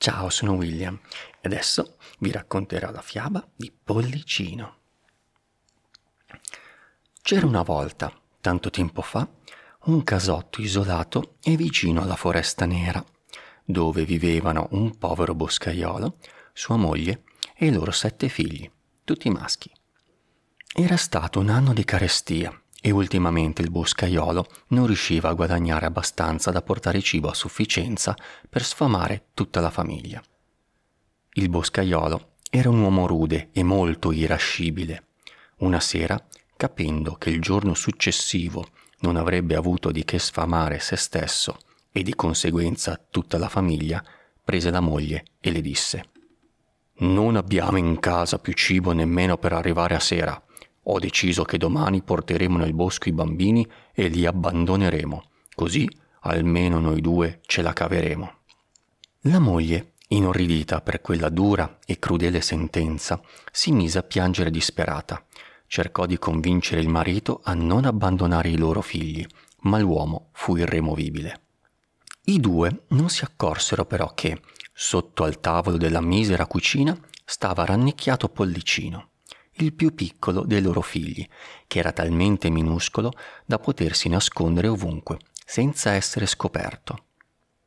Ciao, sono William e adesso vi racconterò la fiaba di Pollicino. C'era una volta, tanto tempo fa, un casotto isolato e vicino alla foresta nera, dove vivevano un povero boscaiolo, sua moglie e i loro sette figli, tutti maschi. Era stato un anno di carestia e ultimamente il boscaiolo non riusciva a guadagnare abbastanza da portare cibo a sufficienza per sfamare tutta la famiglia. Il boscaiolo era un uomo rude e molto irascibile. Una sera, capendo che il giorno successivo non avrebbe avuto di che sfamare se stesso e di conseguenza tutta la famiglia, prese la moglie e le disse Non abbiamo in casa più cibo nemmeno per arrivare a sera ho deciso che domani porteremo nel bosco i bambini e li abbandoneremo, così almeno noi due ce la caveremo. La moglie, inorridita per quella dura e crudele sentenza, si mise a piangere disperata. Cercò di convincere il marito a non abbandonare i loro figli, ma l'uomo fu irremovibile. I due non si accorsero però che, sotto al tavolo della misera cucina, stava rannicchiato Pollicino il più piccolo dei loro figli, che era talmente minuscolo da potersi nascondere ovunque, senza essere scoperto.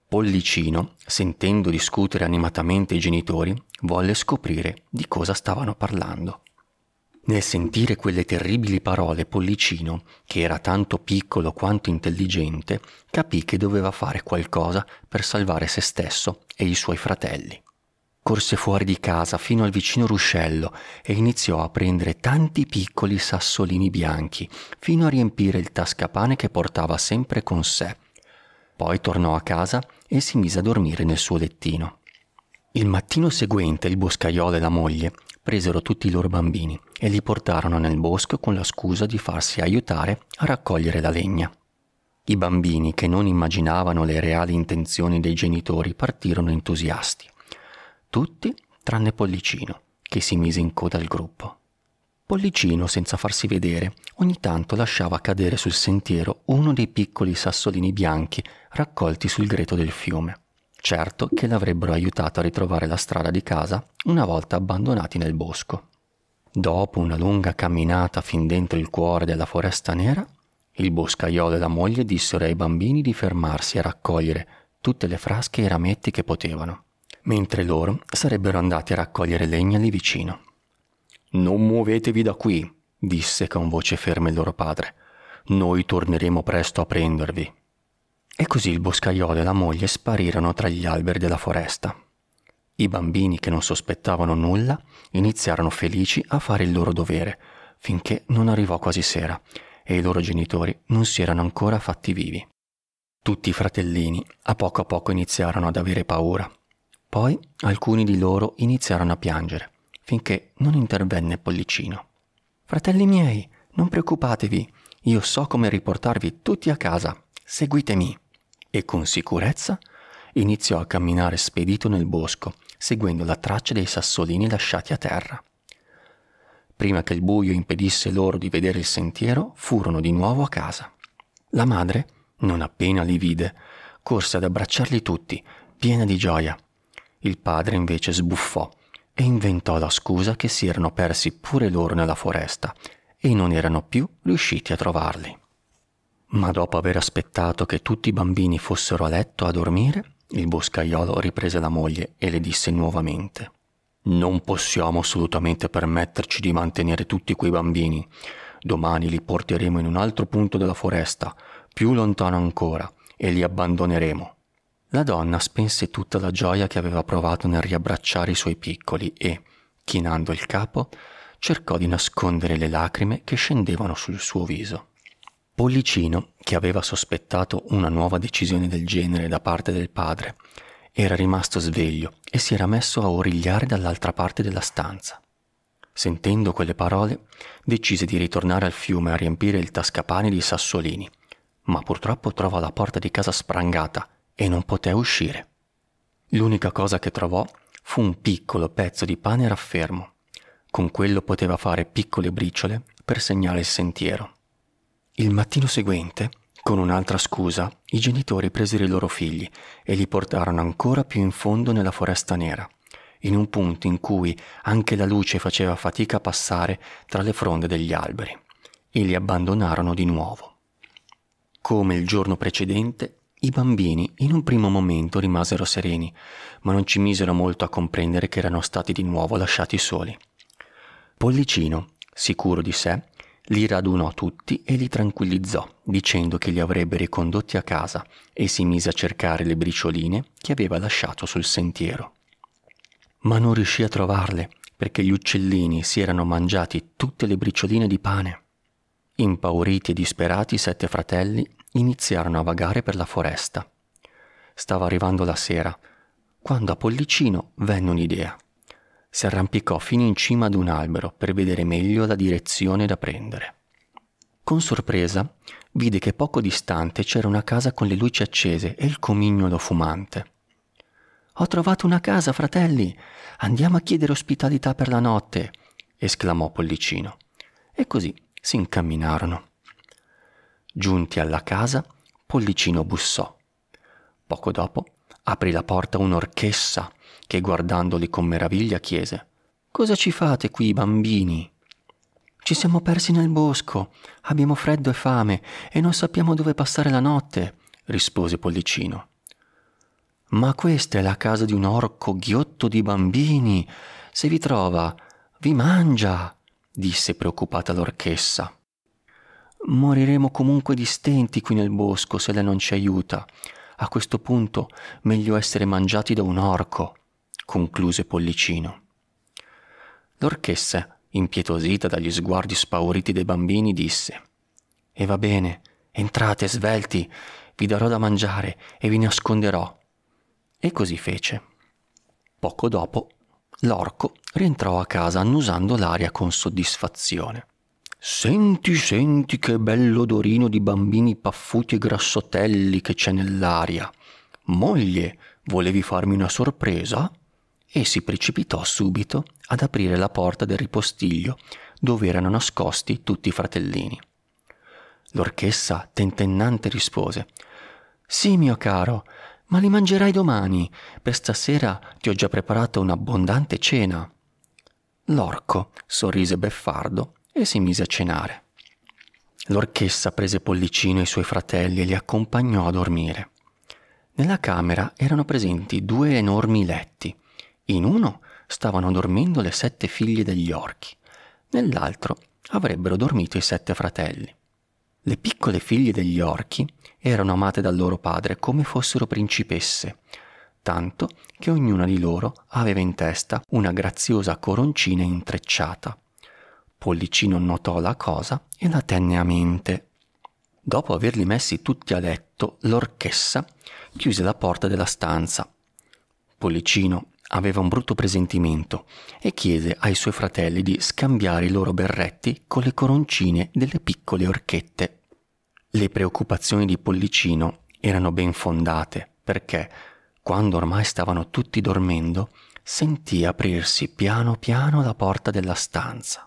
Pollicino, sentendo discutere animatamente i genitori, volle scoprire di cosa stavano parlando. Nel sentire quelle terribili parole, Pollicino, che era tanto piccolo quanto intelligente, capì che doveva fare qualcosa per salvare se stesso e i suoi fratelli. Corse fuori di casa fino al vicino ruscello e iniziò a prendere tanti piccoli sassolini bianchi, fino a riempire il tascapane che portava sempre con sé. Poi tornò a casa e si mise a dormire nel suo lettino. Il mattino seguente il boscaiolo e la moglie presero tutti i loro bambini e li portarono nel bosco con la scusa di farsi aiutare a raccogliere la legna. I bambini, che non immaginavano le reali intenzioni dei genitori, partirono entusiasti tutti tranne Pollicino, che si mise in coda al gruppo. Pollicino, senza farsi vedere, ogni tanto lasciava cadere sul sentiero uno dei piccoli sassolini bianchi raccolti sul greto del fiume. Certo che l'avrebbero aiutato a ritrovare la strada di casa una volta abbandonati nel bosco. Dopo una lunga camminata fin dentro il cuore della foresta nera, il boscaiolo e la moglie dissero ai bambini di fermarsi a raccogliere tutte le frasche e i rametti che potevano mentre loro sarebbero andati a raccogliere legna lì vicino. Non muovetevi da qui, disse con voce ferma il loro padre. Noi torneremo presto a prendervi. E così il boscaiolo e la moglie sparirono tra gli alberi della foresta. I bambini, che non sospettavano nulla, iniziarono felici a fare il loro dovere, finché non arrivò quasi sera e i loro genitori non si erano ancora fatti vivi. Tutti i fratellini a poco a poco iniziarono ad avere paura poi alcuni di loro iniziarono a piangere, finché non intervenne Pollicino. Fratelli miei, non preoccupatevi, io so come riportarvi tutti a casa, seguitemi. E con sicurezza iniziò a camminare spedito nel bosco, seguendo la traccia dei sassolini lasciati a terra. Prima che il buio impedisse loro di vedere il sentiero, furono di nuovo a casa. La madre, non appena li vide, corse ad abbracciarli tutti, piena di gioia, il padre invece sbuffò e inventò la scusa che si erano persi pure loro nella foresta e non erano più riusciti a trovarli. Ma dopo aver aspettato che tutti i bambini fossero a letto a dormire, il boscaiolo riprese la moglie e le disse nuovamente Non possiamo assolutamente permetterci di mantenere tutti quei bambini. Domani li porteremo in un altro punto della foresta, più lontano ancora, e li abbandoneremo. La donna spense tutta la gioia che aveva provato nel riabbracciare i suoi piccoli e, chinando il capo, cercò di nascondere le lacrime che scendevano sul suo viso. Pollicino, che aveva sospettato una nuova decisione del genere da parte del padre, era rimasto sveglio e si era messo a origliare dall'altra parte della stanza. Sentendo quelle parole, decise di ritornare al fiume a riempire il tascapane di sassolini, ma purtroppo trova la porta di casa sprangata e non poté uscire. L'unica cosa che trovò fu un piccolo pezzo di pane raffermo. Con quello poteva fare piccole briciole per segnare il sentiero. Il mattino seguente, con un'altra scusa, i genitori presero i loro figli e li portarono ancora più in fondo nella foresta nera, in un punto in cui anche la luce faceva fatica a passare tra le fronde degli alberi, e li abbandonarono di nuovo. Come il giorno precedente, i bambini in un primo momento rimasero sereni, ma non ci misero molto a comprendere che erano stati di nuovo lasciati soli. Pollicino, sicuro di sé, li radunò tutti e li tranquillizzò, dicendo che li avrebbe ricondotti a casa e si mise a cercare le bricioline che aveva lasciato sul sentiero. Ma non riuscì a trovarle, perché gli uccellini si erano mangiati tutte le bricioline di pane. Impauriti e disperati, i sette fratelli iniziarono a vagare per la foresta. Stava arrivando la sera, quando a Pollicino venne un'idea. Si arrampicò fino in cima ad un albero per vedere meglio la direzione da prendere. Con sorpresa vide che poco distante c'era una casa con le luci accese e il comignolo fumante. Ho trovato una casa, fratelli! Andiamo a chiedere ospitalità per la notte! esclamò Pollicino. E così si incamminarono. Giunti alla casa, Pollicino bussò. Poco dopo aprì la porta un'orchessa che guardandoli con meraviglia chiese Cosa ci fate qui, bambini? Ci siamo persi nel bosco, abbiamo freddo e fame e non sappiamo dove passare la notte, rispose Pollicino. Ma questa è la casa di un orco ghiotto di bambini. Se vi trova, vi mangia, disse preoccupata l'orchessa. Moriremo comunque di stenti qui nel bosco se lei non ci aiuta. A questo punto meglio essere mangiati da un orco, concluse Pollicino. L'orchessa, impietosita dagli sguardi spauriti dei bambini, disse E va bene, entrate svelti, vi darò da mangiare e vi nasconderò. E così fece. Poco dopo, l'orco rientrò a casa annusando l'aria con soddisfazione. Senti, senti che bello odorino di bambini paffuti e grassotelli che c'è nell'aria. Moglie, volevi farmi una sorpresa? E si precipitò subito ad aprire la porta del ripostiglio dove erano nascosti tutti i fratellini. L'orchessa, tentennante, rispose Sì, mio caro, ma li mangerai domani. Per stasera ti ho già preparato un'abbondante cena. L'orco sorrise beffardo e si mise a cenare. L'orchessa prese Pollicino e i suoi fratelli e li accompagnò a dormire. Nella camera erano presenti due enormi letti. In uno stavano dormendo le sette figlie degli orchi, nell'altro avrebbero dormito i sette fratelli. Le piccole figlie degli orchi erano amate dal loro padre come fossero principesse, tanto che ognuna di loro aveva in testa una graziosa coroncina intrecciata Pollicino notò la cosa e la tenne a mente. Dopo averli messi tutti a letto, l'orchessa chiuse la porta della stanza. Pollicino aveva un brutto presentimento e chiese ai suoi fratelli di scambiare i loro berretti con le coroncine delle piccole orchette. Le preoccupazioni di Pollicino erano ben fondate perché, quando ormai stavano tutti dormendo, sentì aprirsi piano piano la porta della stanza.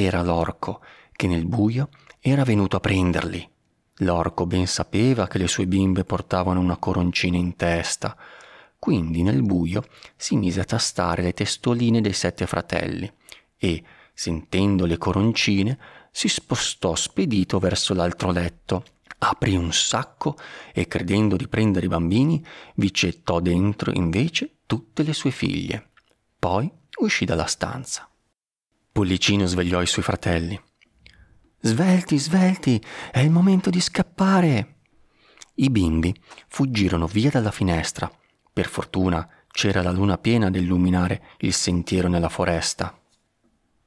Era l'orco, che nel buio era venuto a prenderli. L'orco ben sapeva che le sue bimbe portavano una coroncina in testa, quindi nel buio si mise a tastare le testoline dei sette fratelli e, sentendo le coroncine, si spostò spedito verso l'altro letto, aprì un sacco e, credendo di prendere i bambini, vi gettò dentro invece tutte le sue figlie. Poi uscì dalla stanza. Pollicino svegliò i suoi fratelli. Svelti, svelti, è il momento di scappare. I bimbi fuggirono via dalla finestra. Per fortuna c'era la luna piena ad illuminare il sentiero nella foresta.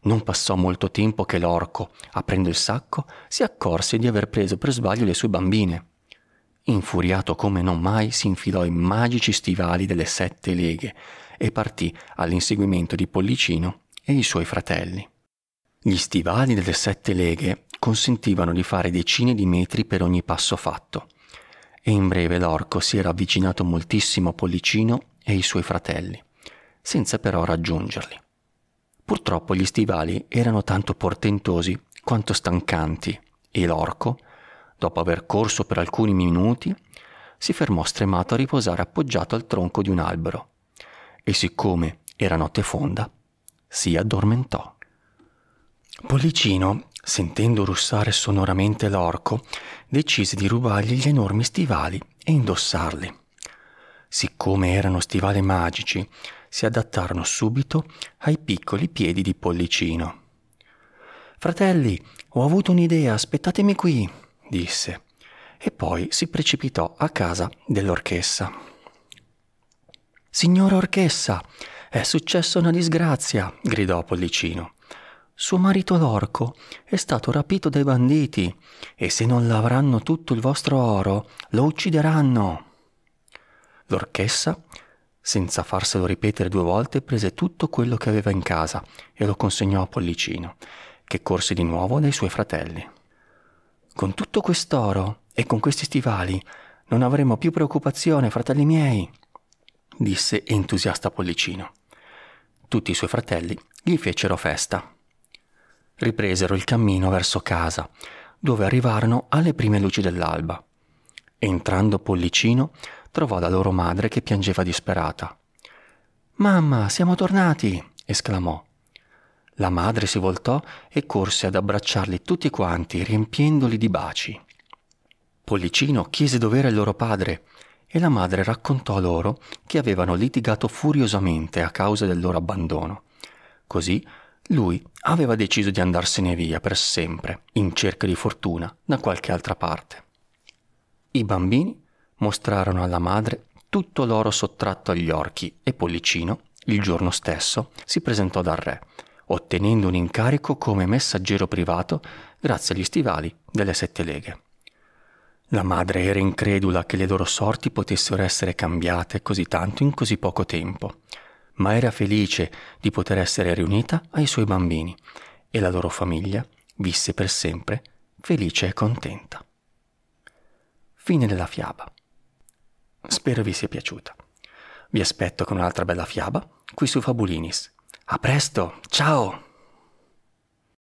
Non passò molto tempo che l'orco, aprendo il sacco, si accorse di aver preso per sbaglio le sue bambine. Infuriato come non mai, si infilò i magici stivali delle sette leghe e partì all'inseguimento di Pollicino e i suoi fratelli. Gli stivali delle sette leghe consentivano di fare decine di metri per ogni passo fatto, e in breve l'orco si era avvicinato moltissimo a Pollicino e i suoi fratelli, senza però raggiungerli. Purtroppo gli stivali erano tanto portentosi quanto stancanti e l'orco, dopo aver corso per alcuni minuti, si fermò stremato a riposare appoggiato al tronco di un albero. E siccome era notte fonda, si addormentò. Pollicino, sentendo russare sonoramente l'orco, decise di rubargli gli enormi stivali e indossarli. Siccome erano stivali magici, si adattarono subito ai piccoli piedi di Pollicino. Fratelli, ho avuto un'idea, aspettatemi qui, disse, e poi si precipitò a casa dell'orchessa. Signora Orchessa, è successa una disgrazia, gridò Pollicino. Suo marito l'orco è stato rapito dai banditi e se non l'avranno tutto il vostro oro, lo uccideranno. L'orchessa, senza farselo ripetere due volte, prese tutto quello che aveva in casa e lo consegnò a Pollicino, che corse di nuovo dai suoi fratelli. Con tutto quest'oro e con questi stivali non avremo più preoccupazione, fratelli miei, disse entusiasta Pollicino tutti i suoi fratelli gli fecero festa. Ripresero il cammino verso casa, dove arrivarono alle prime luci dell'alba. Entrando Pollicino, trovò la loro madre che piangeva disperata. Mamma, siamo tornati! esclamò. La madre si voltò e corse ad abbracciarli tutti quanti, riempiendoli di baci. Pollicino chiese dov'era il loro padre e la madre raccontò loro che avevano litigato furiosamente a causa del loro abbandono. Così lui aveva deciso di andarsene via per sempre, in cerca di fortuna, da qualche altra parte. I bambini mostrarono alla madre tutto l'oro sottratto agli orchi e Pollicino, il giorno stesso, si presentò dal re, ottenendo un incarico come messaggero privato grazie agli stivali delle sette leghe. La madre era incredula che le loro sorti potessero essere cambiate così tanto in così poco tempo, ma era felice di poter essere riunita ai suoi bambini e la loro famiglia visse per sempre felice e contenta. Fine della fiaba. Spero vi sia piaciuta. Vi aspetto con un'altra bella fiaba qui su Fabulinis. A presto, ciao!